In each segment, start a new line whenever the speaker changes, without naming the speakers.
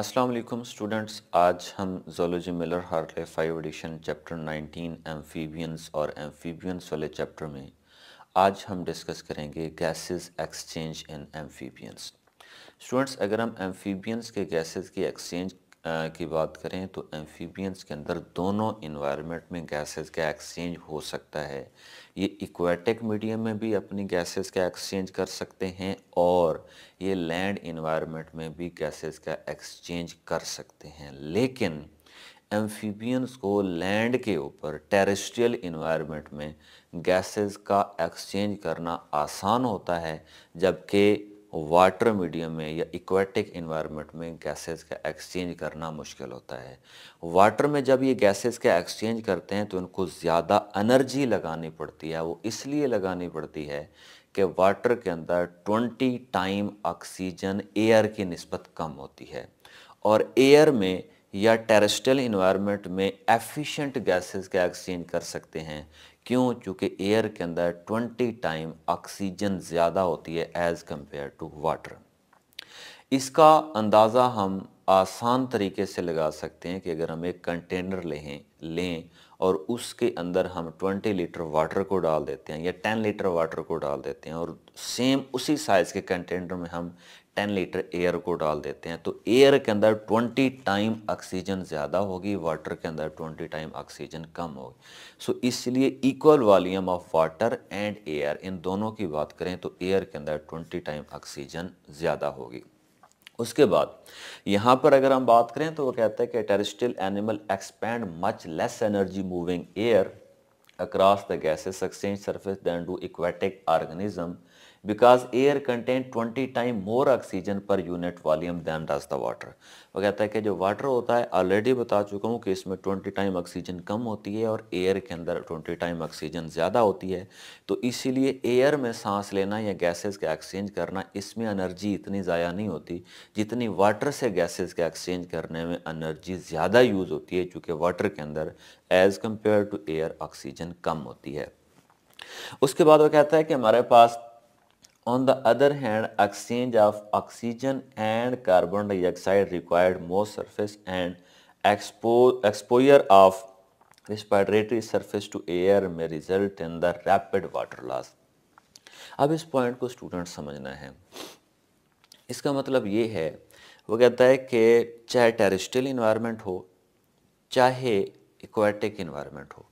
Aslam students आज हम zoology Miller Harley five edition chapter 19 amphibians और एम्फीबियंस वाले चैप्टर में आज हम डिस्कस करेंगे gases exchange in amphibians students अगर हम एम्फीबियंस के गैसेस की एक्सचेंज की बात करें तो एम्फीबियंस के अंदर दोनों इन्वायरमेंट में गैसेस का एक्सचेंज हो सकता है ये इक्वेटिक मीडियम में भी अपनी गैसेस का एक्सचेंज कर सकते हैं और ये लैंड इन्वायरमेंट में भी गैसेस का एक्सचेंज कर सकते हैं लेकिन एम्फीबियंस को लैंड के ऊपर टेरेस्ट्रियल इन्वायरमेंट में गैसेस का एक्सचेंज करना आसान होता है जबकि वाटर मीडियम में या इक्वेटिक इन्वायरमेंट में गैसेस का एक्सचेंज करना मुश्किल होता है वाटर में जब ये गैसेस का एक्सचेंज करते हैं तो इनको ज़्यादा एनर्जी लगानी पड़ती है वो इसलिए लगानी पड़ती है कि वाटर के अंदर 20 टाइम ऑक्सीजन एयर की नस्बत कम होती है और एयर में या टेरेस्ट्रियल इन्वायरमेंट में एफिशिएंट गैसेस का एक्सचेंज कर सकते हैं क्यों चूँकि एयर के अंदर ट्वेंटी टाइम ऑक्सीजन ज़्यादा होती है एज़ कम्पेयर टू वाटर इसका अंदाज़ा हम आसान तरीके से लगा सकते हैं कि अगर हम एक कंटेनर लें लें और उसके अंदर हम 20 लीटर वाटर को डाल देते हैं या 10 लीटर वाटर को डाल देते हैं और सेम उसी साइज़ के कंटेनर में हम 10 लीटर एयर को डाल देते हैं तो एयर के अंदर 20 टाइम ऑक्सीजन ज़्यादा होगी वाटर के अंदर 20 टाइम ऑक्सीजन कम होगी सो so, इसलिए equal volume of water and air इन दोनों की बात करें तो एयर के अंदर 20 टाइम ऑक्सीजन ज़्यादा होगी उसके बाद यहाँ पर अगर हम बात करें तो वो कहते हैं कि terrestrial animal expend much less energy moving air across the gaseous exchange surface than do aquatic organism because air content twenty time more oxygen per unit volume than does the water वो कहता है कि जो water होता है already बता चुका हूँ कि इसमें ट्वेंटी टाइम ऑक्सीजन कम होती है और एयर के अंदर ट्वेंटी टाइम ऑक्सीजन ज़्यादा होती है तो इसीलिए एयर में सांस लेना या गैसेज का एक्सचेंज करना इसमें अनर्जी इतनी ज़ाया नहीं होती जितनी वाटर से गैसेज का एक्सचेंज करने में अनर्जी ज़्यादा यूज़ होती है चूँकि वाटर के अंदर as compared to air oxygen कम होती है उसके बाद वो कहता है कि हमारे पास On the other hand, exchange of oxygen and carbon dioxide required more surface and expo exposure of respiratory surface to air may result in the rapid water loss. अब इस पॉइंट को स्टूडेंट समझना है इसका मतलब ये है वो कहता है कि चाहे टेरिस्टियल इन्वायरमेंट हो चाहे इक्वेटिक इन्वायरमेंट हो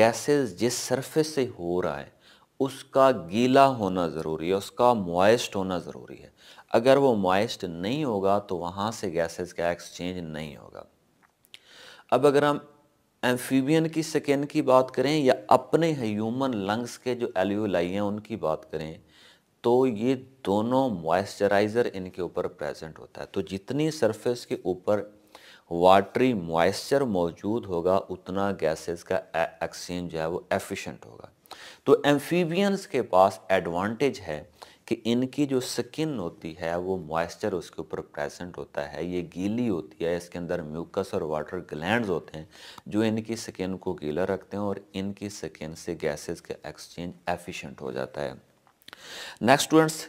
गैसेस जिस सरफेस से हो रहा है उसका गीला होना ज़रूरी है उसका मॉइस्ट होना ज़रूरी है अगर वो मॉइस्ट नहीं होगा तो वहाँ से गैसेस का एक्सचेंज नहीं होगा अब अगर हम एम्फीबियन की स्किन की बात करें या अपने ह्यूमन लंग्स के जो एल्यूलाई हैं उनकी बात करें तो ये दोनों मॉइस्चराइज़र इनके ऊपर प्रेजेंट होता है तो जितनी सरफेस के ऊपर वाटरी मॉइस्चर मौजूद होगा उतना गैसेस का एक्सचेंज e-, जो है वो एफिशिएंट होगा तो एम्फीबियंस के पास एडवांटेज है कि इनकी जो स्किन होती है वो मॉइस्चर उसके ऊपर प्रेजेंट होता है ये गीली होती है इसके अंदर म्यूकस और वाटर ग्लैंड्स होते हैं जो इनकी स्किन को गीला रखते हैं और इनकी स्किन से गैसेस का एक्सचेंज एफिशिएंट हो जाता है नेक्स्ट स्टूडेंट्स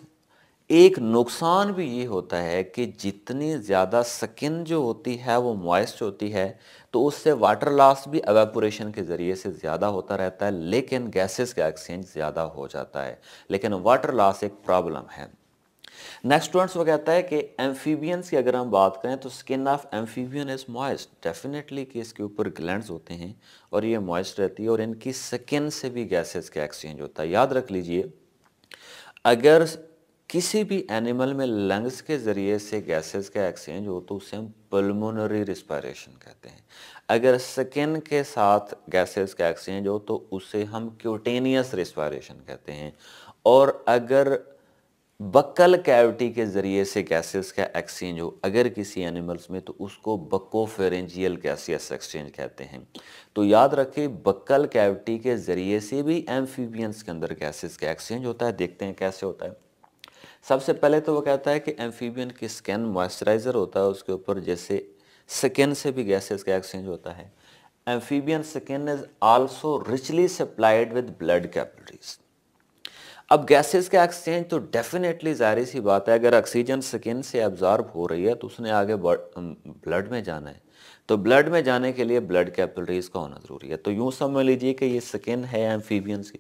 एक नुकसान भी ये होता है कि जितनी ज़्यादा स्किन जो होती है वो मॉइस्ट होती है तो उससे वाटर लॉस भी एवेपोरेशन के ज़रिए से ज़्यादा होता रहता है लेकिन गैसेस का एक्सचेंज ज़्यादा हो जाता है लेकिन वाटर लॉस एक प्रॉब्लम है नेक्स्ट स्टूडेंट्स वो कहता है कि एम्फीबियंस की अगर हम बात करें तो skin of amphibian is moist definitely कि इसके ऊपर ग्लैंड होते हैं और ये मॉइस्ट रहती है और इनकी स्किन से भी गैसेज का एक्सचेंज होता है याद रख लीजिए अगर किसी भी एनिमल में लंग्स के ज़रिए से गैसेस का एक्सचेंज हो तो उसे हम पल्मोनरी रिस्पायरेशन कहते हैं अगर स्किन के साथ गैसेस का एक्सचेंज हो तो उसे हम क्यूटेनियस रिस्पायरेशन कहते हैं और अगर बक्कल कैविटी के ज़रिए से गैसेस का एक्सचेंज हो अगर किसी एनिमल्स में तो उसको बक्कोफेरेंजियल गैसियस एक्सचेंज कहते हैं तो याद रखें बक्कल कैविटी के ज़रिए से भी एम्फीबियंस के अंदर गैसेस का एक्सचेंज होता है देखते हैं कैसे होता है सबसे पहले तो वो कहता है कि एम्फीबियन की स्किन मॉइस्चराइज़र होता है उसके ऊपर जैसे स्किन से भी गैसेस का एक्सचेंज होता है amphibian skin is also richly supplied with blood capillaries अब गैसेस का एक्सचेंज तो डेफिनेटली जाहिर सी बात है अगर ऑक्सीजन स्किन से एब्जॉर्ब हो रही है तो उसने आगे ब्लड में जाना है तो ब्लड में जाने के लिए ब्लड कैपिलरीज का होना ज़रूरी है तो यूँ समझ लीजिए कि ये स्किन है एम्फीबियंस की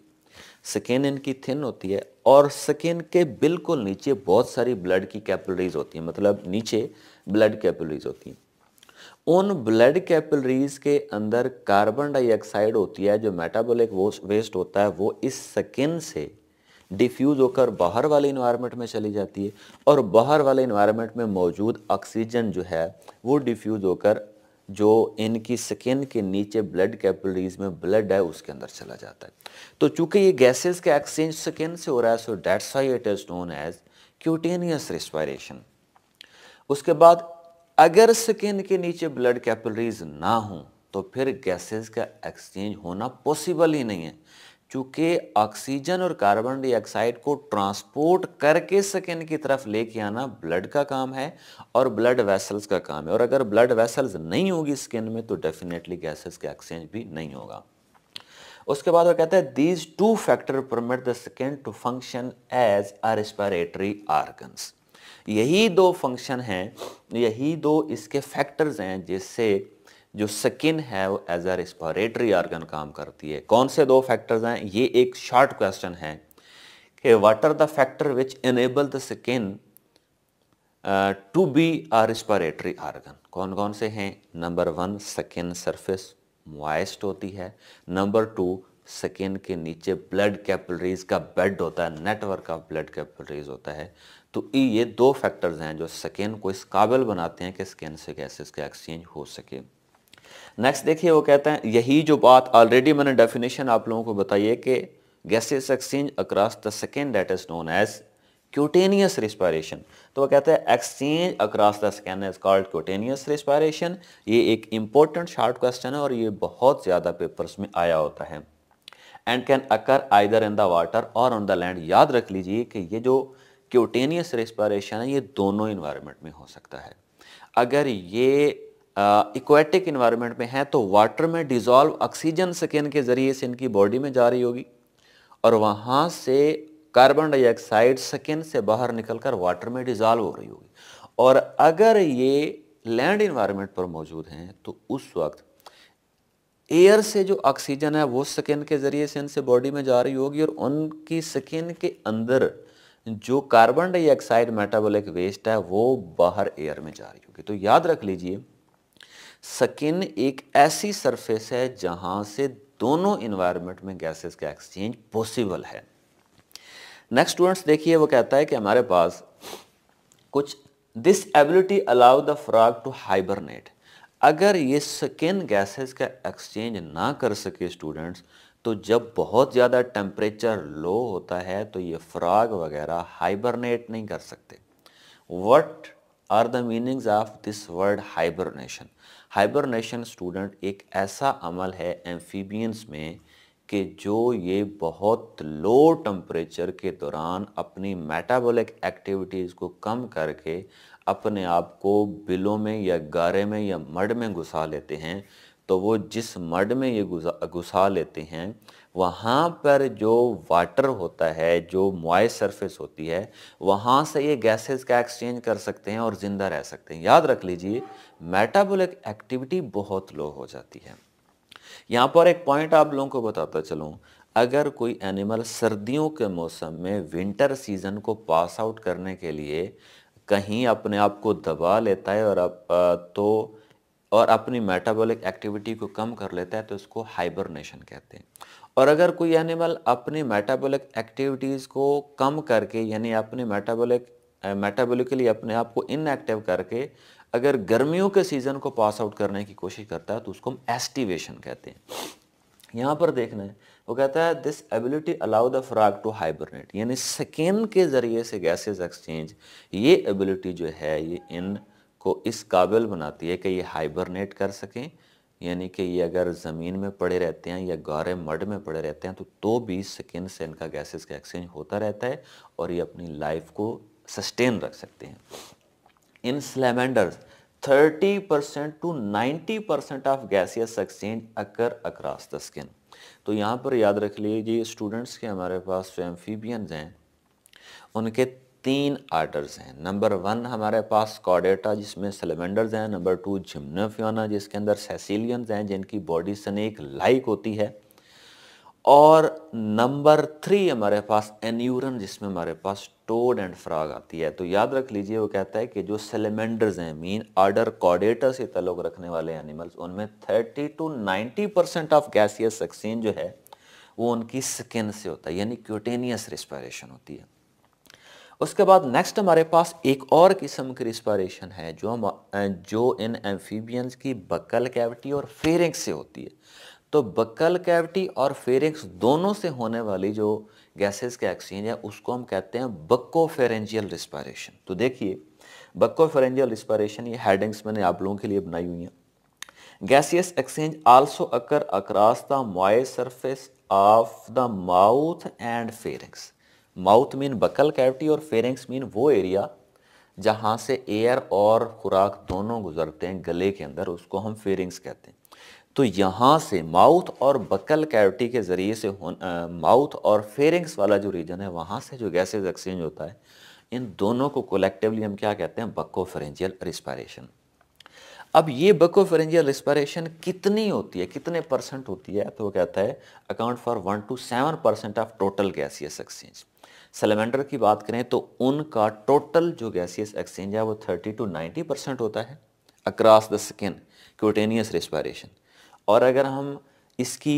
स्किन इनकी थिन होती है और स्किन के बिल्कुल नीचे बहुत सारी ब्लड की कैपिलरीज होती हैं मतलब नीचे ब्लड कैपिलरीज होती हैं उन ब्लड कैपिलरीज के अंदर कार्बन डाइऑक्साइड होती है जो मेटाबॉलिक वेस्ट होता है वो इस स्किन से डिफ्यूज होकर बाहर वाले इन्वायरमेंट में चली जाती है और बाहर वाले इन्वायरमेंट में मौजूद ऑक्सीजन जो है वो डिफ्यूज होकर जो इनकी स्किन के नीचे ब्लड कैपिलरीज में ब्लड है उसके अंदर चला जाता है तो चूंकि ये गैसेस का एक्सचेंज स्किन से हो रहा है so that's why it is known as cutaneous respiration उसके बाद अगर स्किन के नीचे ब्लड कैपिलरीज ना हो तो फिर गैसेस का एक्सचेंज होना पॉसिबल ही नहीं है चूँकि ऑक्सीजन और कार्बन डाइऑक्साइड को ट्रांसपोर्ट करके स्किन की तरफ लेके आना ब्लड का काम है और ब्लड वेसल्स का काम है और अगर ब्लड वेसल्स नहीं होगी स्किन में तो डेफिनेटली गैसेस का एक्सचेंज भी नहीं होगा उसके बाद वो कहते हैं these two factor permit the skin to function as a respiratory organs यही दो फंक्शन हैं यही दो इसके फैक्टर्स हैं जिससे जो स्किन है वो एज अ रिस्पायरेटरी ऑर्गन काम करती है कौन से दो फैक्टर्स हैं ये एक शॉर्ट क्वेश्चन है कि what are the factor which enable the skin to be a respiratory organ कौन कौन से हैं number one skin surface moist होती है नंबर टू स्किन के नीचे ब्लड कैपलरीज का बेड होता है नेटवर्क ऑफ ब्लड कैपलरीज होता है तो ये दो फैक्टर्स हैं जो स्किन को इस काबिल बनाते हैं कि स्किन से गैसेस का एक्सचेंज हो सके नेक्स्ट देखिए वो कहते हैं यही जो बात ऑलरेडी मैंने डेफिनेशन आप लोगों को बताई है कि gases exchange across the second that is known as cutaneous respiration तो वो कहते हैं exchange across the skin is called cutaneous respiration ये एक इंपॉर्टेंट शार्ट क्वेश्चन है और ये बहुत ज़्यादा पेपर्स में आया होता है and can occur either in the water or on the land याद रख लीजिए कि ये जो क्यूटेनियस रिस्पायरेशन है ये दोनों इन्वायरमेंट में हो सकता है अगर ये इक्वेटिक इन्वायरमेंट में हैं तो वाटर में डिज़ोल्व ऑक्सीजन स्किन के ज़रिए से इनकी बॉडी में जा रही होगी और वहाँ से कार्बन डाइऑक्साइड स्किन से बाहर निकलकर वाटर में डिज़ोल्व हो रही होगी और अगर ये लैंड इन्वायरमेंट पर मौजूद हैं तो उस वक्त एयर से जो ऑक्सीजन है वो स्किन के ज़रिए से इनसे बॉडी में जा रही होगी और उनकी स्किन के अंदर जो कार्बन डाइऑक्साइड मेटाबॉलिक वेस्ट है वो बाहर एयर में जा रही होगी तो याद रख लीजिए स्किन एक ऐसी सरफेस है जहां से दोनों इन्वायरमेंट में गैसेस का एक्सचेंज पॉसिबल है नेक्स्ट स्टूडेंट्स देखिए वो कहता है कि हमारे पास कुछ this ability allow the frog to hibernate अगर ये स्किन गैसेस का एक्सचेंज ना कर सके स्टूडेंट्स तो जब बहुत ज़्यादा टेम्परेचर लो होता है तो ये फ्रॉग वगैरह हाइबरनेट नहीं कर सकते what are the meanings of this word hibernation hibernation student एक ऐसा अमल है एम्फीबियंस में कि जो ये बहुत लो टम्परेचर के दौरान अपनी मेटाबॉलिक एक्टिविटीज़ को कम करके अपने आप को बिलों में या गारे में या मड में घुसा लेते हैं तो वो जिस मड में ये घुसा लेते हैं वहाँ पर जो वाटर होता है जो मॉय सरफेस होती है वहाँ से ये गैसेस का एक्सचेंज कर सकते हैं और ज़िंदा रह सकते हैं याद रख लीजिए मेटाबॉलिक एक्टिविटी बहुत लो हो जाती है यहाँ पर एक पॉइंट आप लोगों को बताता चलूँ अगर कोई एनिमल सर्दियों के मौसम में विंटर सीजन को पास आउट करने के लिए कहीं अपने आप को दबा लेता है और अब तो और अपनी मेटाबॉलिक एक्टिविटी को कम कर लेता है तो उसको हाइबरनेशन कहते हैं और अगर कोई एनिमल अपनी मेटाबॉलिक एक्टिविटीज़ को कम करके यानी अपने मेटाबॉलिक मेटाबॉलिकली अपने आप को इनएक्टिव करके अगर गर्मियों के सीज़न को पास आउट करने की कोशिश करता है तो उसको हम एस्टिवेशन कहते हैं यहाँ पर देखना है वो कहता है this ability allow the frog to hibernate यानी स्किन के ज़रिए से गैसेस एक्सचेंज ये एबिलिटी जो है ये इन को इस काबिल बनाती है कि ये हाइबरनेट कर सकें यानी कि ये अगर ज़मीन में पड़े रहते हैं या गौरे मड में पड़े रहते हैं तो तो भी स्किन से इनका गैसेस का एक्सचेंज होता रहता है और ये अपनी लाइफ को सस्टेन रख सकते हैं in salamanders 30 percent to 90 percent of gaseous exchange occur across the skin तो यहाँ पर याद रख लीजिए स्टूडेंट्स के हमारे पास जो एम्फीबियंस हैं उनके तीन आर्टर्स हैं नंबर वन हमारे पास कॉडेटा जिसमें सलेमेंडर्स हैं नंबर टू जिमनोफियोना जिसके अंदर सेसिलियंस हैं जिनकी बॉडी स्नेक लाइक होती है और नंबर थ्री हमारे पास एन्यूरन जिसमें हमारे पास टोड एंड फ्राग आती है तो याद रख लीजिए वो कहता है कि जो सेलेमेंडर्स हैं मीन आर्डर कॉडेटा से तलुक रखने वाले एनिमल्स उनमें thirty to ninety percent of gaseous exchange जो है वो उनकी स्किन से होता है यानी क्यूटेनियस रिस्पायरेशन होती है उसके बाद नेक्स्ट हमारे पास एक और किस्म की रिस्पायरेशन है जो हम जो इन एम्फीबियंस की बकल कैविटी और फेरिंग्स से होती है तो बकल कैविटी और फेरिंग्स दोनों से होने वाली जो गैसेस का एक्सचेंज है उसको हम कहते हैं बक्को फेरेंजियल रिस्पायरेशन तो देखिए बक्को फेरेंजियल रिस्पायरेशन ये हेडिंग्स मैंने आप लोगों के लिए बनाई हुई हैं gaseous exchange also occur across the मॉय surface of the mouth and pharynx mouth mean buccal cavity और फेरेंक्स मीन वो एरिया जहाँ से एयर और खुराक दोनों गुजरते हैं गले के अंदर उसको हम फेरिंग्स कहते हैं तो यहाँ से माउथ और बकल कैविटी के ज़रिए से माउथ और फेरिंग्स वाला जो रीजन है वहाँ से जो गैसेज एक्सचेंज होता है इन दोनों को कोलेक्टिवली हम क्या कहते हैं बक्ोफरेंजियल रिस्पायरेशन अब ये बकोफेरेंजियल रिस्पायरेशन कितनी होती है कितने परसेंट होती है तो वो कहता है account for one to seven percent of total gaseous exchange salamander की बात करें तो उनका टोटल जो गैसियस एक्सचेंज है वो थर्टी टू नाइन्टी परसेंट होता है across the skin cutaneous respiration और अगर हम इसकी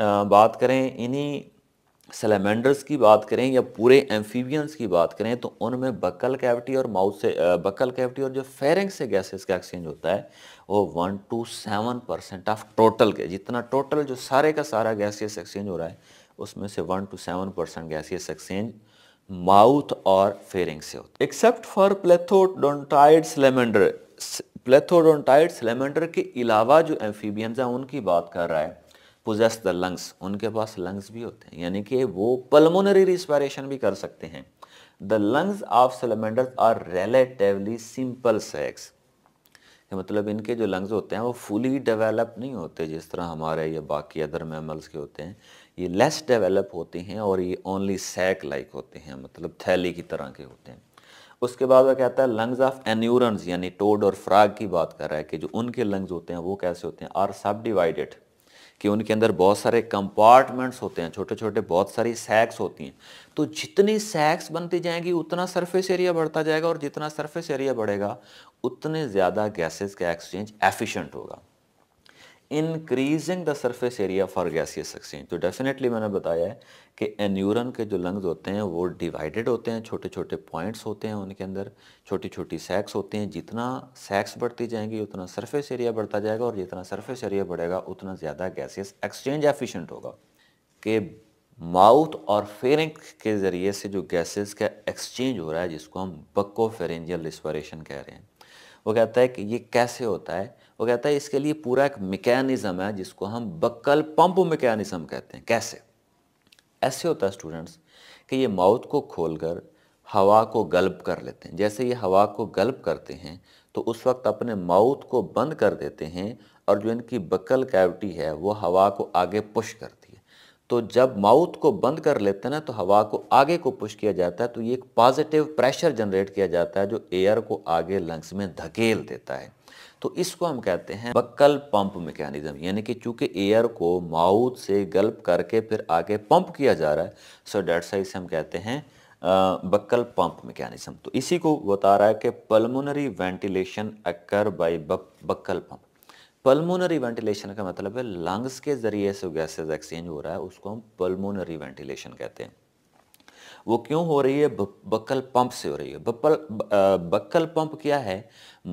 बात करें इन्हीं सलेमेंडर्स की बात करें या पूरे एम्फीबियंस की बात करें तो उनमें बकल कैविटी और माउथ से बकल कैविटी और जो फेरेंग से गैसेस का एक्सचेंज होता है वो one to seven percent of total के जितना टोटल जो सारे का सारा गैसियस एक्सचेंज हो रहा है उसमें से one to seven percent gaseous exchange mouth और फेरिंग से होता एक्सेप्ट फॉर प्लेथोडोंटाइड सिलेमेंडर प्लेथोडोंटाइड सिलेमेंडर के अलावा जो एम्फीबियंस हैं उनकी बात कर रहा है पोजेस द लंग्स उनके पास लंग्स भी होते हैं यानी कि वो पल्मोनरी रिस्पायरेशन भी कर सकते हैं the lungs of salamander are relatively simple sacs मतलब इनके जो लंग्स होते हैं वो फुली डेवलप नहीं होते जिस तरह हमारे या बाकी अदर मैमल्स के होते हैं ये लेस डेवलप होते हैं और ये ओनली सैक लाइक होते हैं मतलब थैली की तरह के होते हैं उसके बाद वह कहता है लंग्स ऑफ एन्यूरन यानी टोड और फ्राग की बात कर रहा है कि जो उनके लंग्स होते हैं वो कैसे होते हैं आर सब डिवाइडेड कि उनके अंदर बहुत सारे कंपार्टमेंट्स होते हैं छोटे छोटे बहुत सारी सैक्स होती हैं तो जितनी सैक्स बनती जाएंगी उतना सरफेस एरिया बढ़ता जाएगा और जितना सरफेस एरिया बढ़ेगा उतने ज़्यादा गैसेस का एक्सचेंज एफिशिएंट होगा increasing the surface area for gaseous exchange तो डेफिनेटली मैंने बताया है कि एन्यूरन के जो लंग्स होते हैं वो डिवाइडेड होते हैं छोटे छोटे पॉइंट्स होते हैं उनके अंदर छोटी छोटी सैक्स होते हैं जितना सैक्स बढ़ती जाएंगी उतना सरफेस एरिया बढ़ता जाएगा और जितना सरफेस एरिया बढ़ेगा उतना ज़्यादा गैसियस एक्सचेंज एफिशेंट होगा कि माउथ और फेरिंग के ज़रिए से जो गैसेस का एक्सचेंज हो रहा है जिसको हम बक्को फेरेंजियल रिस्परेशन कह रहे हैं वो कहता है कि ये कैसे होता है वो कहता है इसके लिए पूरा एक मैकेनिज़्म है जिसको हम बक्कल पंप मैकेनिज़्म कहते हैं कैसे ऐसे होता है स्टूडेंट्स कि ये माउथ को खोलकर हवा को गल्प कर लेते हैं जैसे ये हवा को गल्प करते हैं तो उस वक्त अपने माउथ को बंद कर देते हैं और जो इनकी बक्कल कैविटी है वो हवा को आगे पुश करती है तो जब माउथ को बंद कर लेते हैं ना तो हवा को आगे को पुश किया जाता है तो ये एक पॉजिटिव प्रेशर जनरेट किया जाता है जो एयर को आगे लंग्स में धकेल देता है तो इसको हम कहते हैं बक्कल पंप मैकेनिज्म यानी कि चूंकि एयर को माउथ से गल्प करके फिर आगे पंप किया जा रहा है सो डेट साइज हम कहते हैं बक्कल पंप मैकेनिज्म तो इसी को बता रहा है कि pulmonary ventilation occur by buccal pump pulmonary ventilation का मतलब है लंग्स के ज़रिए से गैसेज एक्सचेंज हो रहा है उसको हम पल्मोनरी वेंटिलेशन कहते हैं वो क्यों हो रही है बक्कल पंप से हो रही है बकल बक्कल पंप क्या है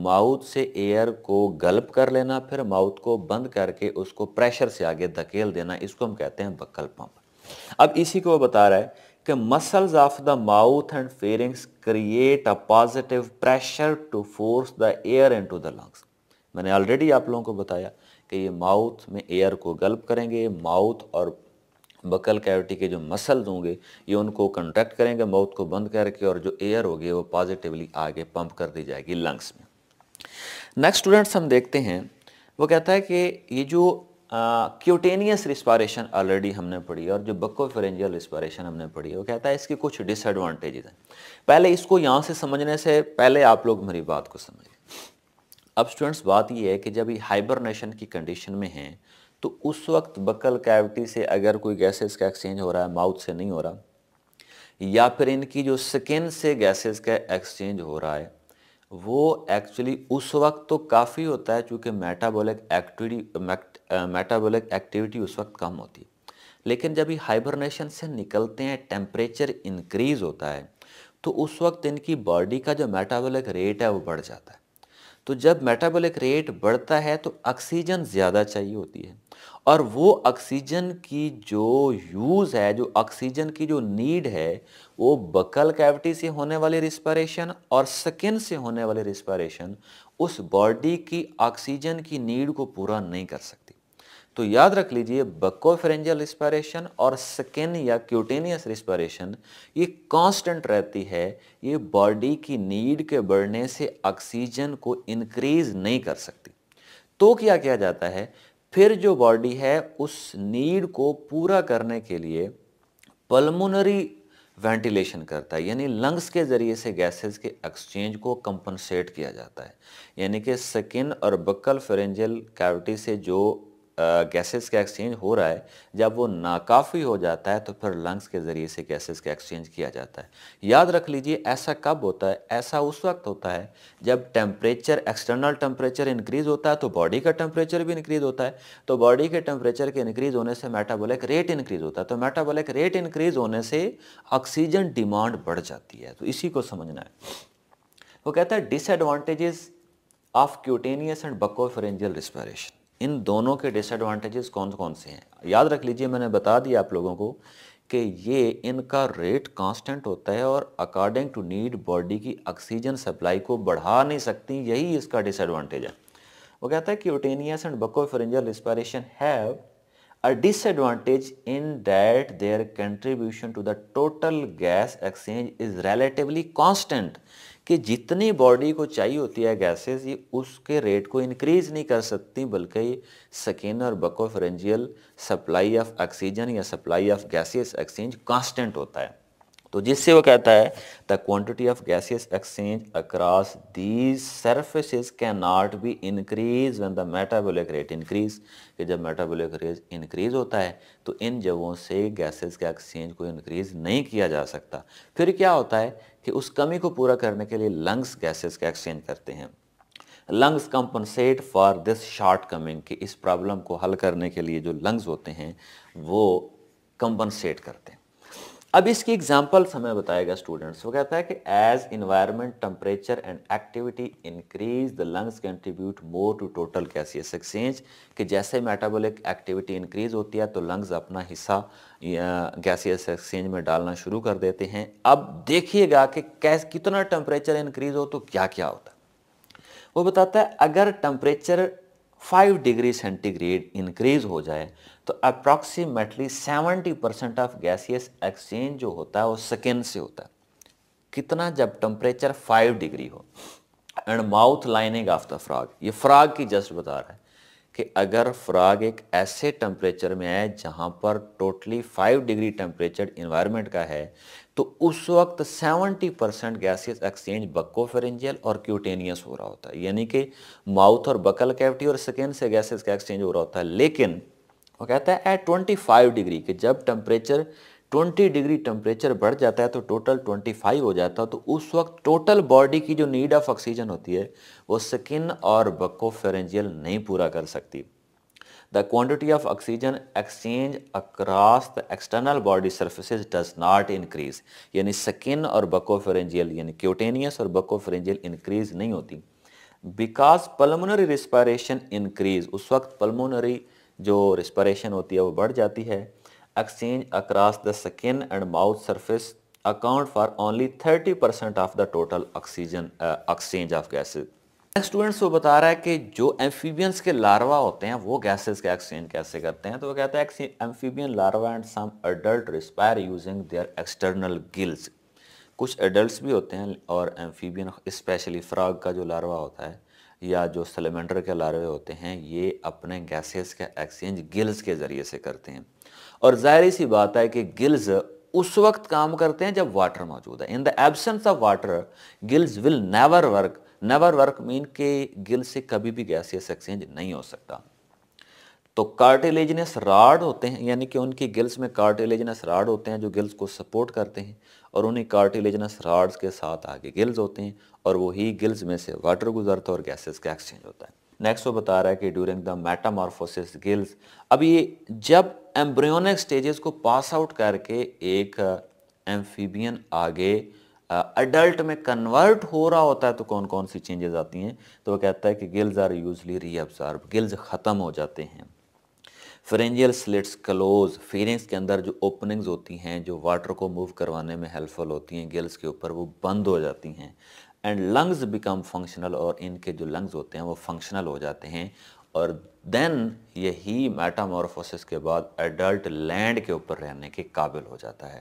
माउथ से एयर को गल्प कर लेना फिर माउथ को बंद करके उसको प्रेशर से आगे धकेल देना इसको हम कहते हैं बक्कल पंप अब इसी को वो बता रहा है कि muscles of the mouth and pharynx create a positive pressure to force the air into the lungs मैंने ऑलरेडी आप लोगों को बताया कि ये माउथ में एयर को गल्प करेंगे माउथ और बकल कैविटी के जो मसल्स होंगे ये उनको कंट्रैक्ट करेंगे माउथ को बंद करके और जो एयर होगी वो पॉजिटिवली आगे पंप कर दी जाएगी लंग्स में नेक्स्ट स्टूडेंट्स हम देखते हैं वो कहता है कि ये जो क्यूटेनियस रिस्पायरेशन ऑलरेडी हमने पढ़ी है और जो बक्को फेरेंजियल रिस्पायरेशन हमने पढ़ी है वो कहता है इसके कुछ डिसएडवांटेजेस हैं पहले इसको यहाँ से समझने से पहले आप लोग मेरी बात को समझ अब स्टूडेंट्स बात यह है कि जब ये हाइबरनेशन की कंडीशन में हैं तो उस वक्त बकल कैविटी से अगर कोई गैसेस का एक्सचेंज हो रहा है माउथ से नहीं हो रहा या फिर इनकी जो स्किन से गैसेस का एक्सचेंज हो रहा है वो एक्चुअली उस वक्त तो काफ़ी होता है चूँकि मेटाबॉलिक एक्टिविटी मेटाबॉलिक एक्टिविटी उस वक्त कम होती है लेकिन जब ये हाइबरनेशन से निकलते हैं टेम्परेचर इंक्रीज़ होता है तो उस वक्त इनकी बॉडी का जो मेटाबॉलिक रेट है वो बढ़ जाता है तो जब मेटाबॉलिक रेट बढ़ता है तो ऑक्सीजन ज़्यादा चाहिए होती है और वो ऑक्सीजन की जो यूज़ है जो ऑक्सीजन की जो नीड है वो बकल कैविटी से होने वाले रिस्पायरेशन और स्किन से होने वाले रिस्पायरेशन उस बॉडी की ऑक्सीजन की नीड को पूरा नहीं कर सकती तो याद रख लीजिए बकोफेरेंजियल रिस्पायरेशन और स्किन या क्यूटेनियस रिस्पायरेशन ये कांस्टेंट रहती है ये बॉडी की नीड के बढ़ने से ऑक्सीजन को इंक्रीज नहीं कर सकती तो क्या किया जाता है फिर जो बॉडी है उस नीड को पूरा करने के लिए पल्मोनरी वेंटिलेशन करता है यानी लंग्स के जरिए से गैसेस के एक्सचेंज को कंपनसेट किया जाता है यानी कि स्किन और बक्कल फेरेंजल कैविटी से जो गैसेस का एक्सचेंज हो रहा है जब वो नाकाफ़ी हो जाता है तो फिर लंग्स के ज़रिए से गैसेस का एक्सचेंज किया जाता है याद रख लीजिए ऐसा कब होता है ऐसा उस वक्त होता है जब टेम्परेचर एक्सटर्नल टेम्परेचर इंक्रीज़ होता है तो बॉडी का टेम्परेचर भी इंक्रीज़ होता है तो बॉडी के टेम्परेचर के इंक्रीज़ होने से मेटाबोलिक रेट इंक्रीज़ होता है तो मेटाबोलिक रेट इंक्रीज़ होने से ऑक्सीजन डिमांड बढ़ जाती है तो इसी को समझना है वो कहता है disadvantages of cutaneous and buccopharyngeal respiration इन दोनों के डिसएडवांटेजेस कौन कौन से हैं याद रख लीजिए मैंने बता दिया आप लोगों को कि ये इनका रेट कांस्टेंट होता है और अकॉर्डिंग टू नीड बॉडी की ऑक्सीजन सप्लाई को बढ़ा नहीं सकती यही इसका डिसएडवांटेज है वो कहता है कि cutaneous and buccopharyngeal respiration have a disadvantage in that their contribution to the total gas exchange is relatively constant कि जितनी बॉडी को चाहिए होती है गैसेस ये उसके रेट को इंक्रीज नहीं कर सकती बल्कि सकिन और बकोफरेंजियल सप्लाई ऑफ ऑक्सीजन या supply of gases exchange constant होता है तो जिससे वो कहता है the quantity of gases exchange across these surfaces cannot be increase when the metabolic rate increase कि जब मेटाबोलिक रेट इंक्रीज होता है तो इन जगहों से गैसेस का एक्सचेंज को इंक्रीज नहीं किया जा सकता फिर क्या होता है कि उस कमी को पूरा करने के लिए लंग्स गैसेज का एक्सचेंज करते हैं lungs compensate for this shortcoming कि इस प्रॉब्लम को हल करने के लिए जो लंग्स होते हैं वो कंपनसेट करते हैं अब इसकी एग्जाम्पल्स हमें बताएगा स्टूडेंट्स वो कहता है कि as environment temperature and activity increase the lungs contribute more to total gaseous exchange कि जैसे मेटाबॉलिक एक्टिविटी इंक्रीज होती है तो लंग्स अपना हिस्सा गैसियस एक्सचेंज में डालना शुरू कर देते हैं अब देखिएगा कि कैस कितना टेम्परेचर इंक्रीज हो तो क्या क्या होता है वो बताता है अगर temperature five degree centigrade increase हो जाए तो approximately seventy percent of gaseous exchange जो होता है वो सेकेंड से होता है कितना जब टेम्परेचर फाइव डिग्री हो and mouth lining of the frog ये फ्रॉग की जस्ट बता रहा है कि अगर फ्रॉग एक ऐसे टेम्परेचर में आए जहाँ पर totally five degree temperature environment का है तो उस वक्त 70 परसेंट गैसियस एक्सचेंज फेरेंजियल और क्यूटेनियस हो रहा होता है यानी कि माउथ और बकल कैविटी और स्किन से गैसेज का एक्सचेंज हो रहा होता है लेकिन वो कहता है एट 25 डिग्री के जब टेम्परेचर 20 डिग्री टेम्परेचर बढ़ जाता है तो टोटल 25 हो जाता है तो उस वक्त टोटल बॉडी की जो नीड ऑफ ऑक्सीजन होती है वो स्किन और बक्को फेरेंजियल नहीं पूरा कर सकती the quantity of oxygen exchange across the external body surfaces does not increase यानी स्किन और बकोफरेंजियल यानी क्यूटेनियस और बकोफरेंजियल इंक्रीज नहीं होती बिकॉज पलमोनरी रिस्पायरेशन इंक्रीज उस वक्त पलमोनरी जो रिस्पायरेशन होती है वो बढ़ जाती है exchange across the skin and mouth surface account for only thirty percent of the total oxygen exchange of gases students वो बता रहा है कि जो एम्फीबियंस के लार्वा होते हैं वो गैसेस का एक्सचेंज कैसे करते हैं तो वो कहता है amphibian larvae and some adult respire using their external gills कुछ एडल्ट्स भी होते हैं और एम्फीबियन स्पेशली फ्रॉग का जो लार्वा होता है या जो सलेमेंडर के लार्वे होते हैं ये अपने गैसेस का एक्सचेंज गिल्स के ज़रिए से करते हैं और जाहिर सी बात है कि गिल्स उस वक्त काम करते हैं जब वाटर मौजूद है in the absence of water gills will never work never work मीन के गिल से कभी भी गैसियस एक्सचेंज नहीं हो सकता तो कार्टिलेजनस राड होते हैं यानी कि उनकी गिल्स में कार्टिलेजनस राड होते हैं जो गिल्स को सपोर्ट करते हैं और उन्हीं कार्टिलेजनस राड्स के साथ आगे गिल्स होते हैं और वही गिल्स में से वाटर गुजरता है और गैसेस का एक्सचेंज होता है नेक्स्ट वो बता रहा है कि ड्यूरिंग द मेटामॉर्फोसिस गिल्स अब ये जब एम्ब्रियोनिक स्टेजेस को पास आउट करके एक एम्फीबियन uh, आगे अडल्ट में कन्वर्ट हो रहा होता है तो कौन कौन सी चेंजेस आती हैं तो वो कहता है कि gills are usually reabsorb gills ख़त्म हो जाते हैं फ्रेंजियल स्लिट्स क्लोज फीरिंग्स के अंदर जो ओपनिंग्स होती हैं जो वाटर को मूव करवाने में हेल्पफुल होती हैं गिल्स के ऊपर वो बंद हो जाती हैं एंड लंग्स बिकम फंक्शनल और इनके जो लंग्स होते हैं वो फंक्शनल हो जाते हैं और देन यही मेटामोरफोसिस के बाद एडल्ट लैंड के ऊपर रहने के काबिल हो जाता है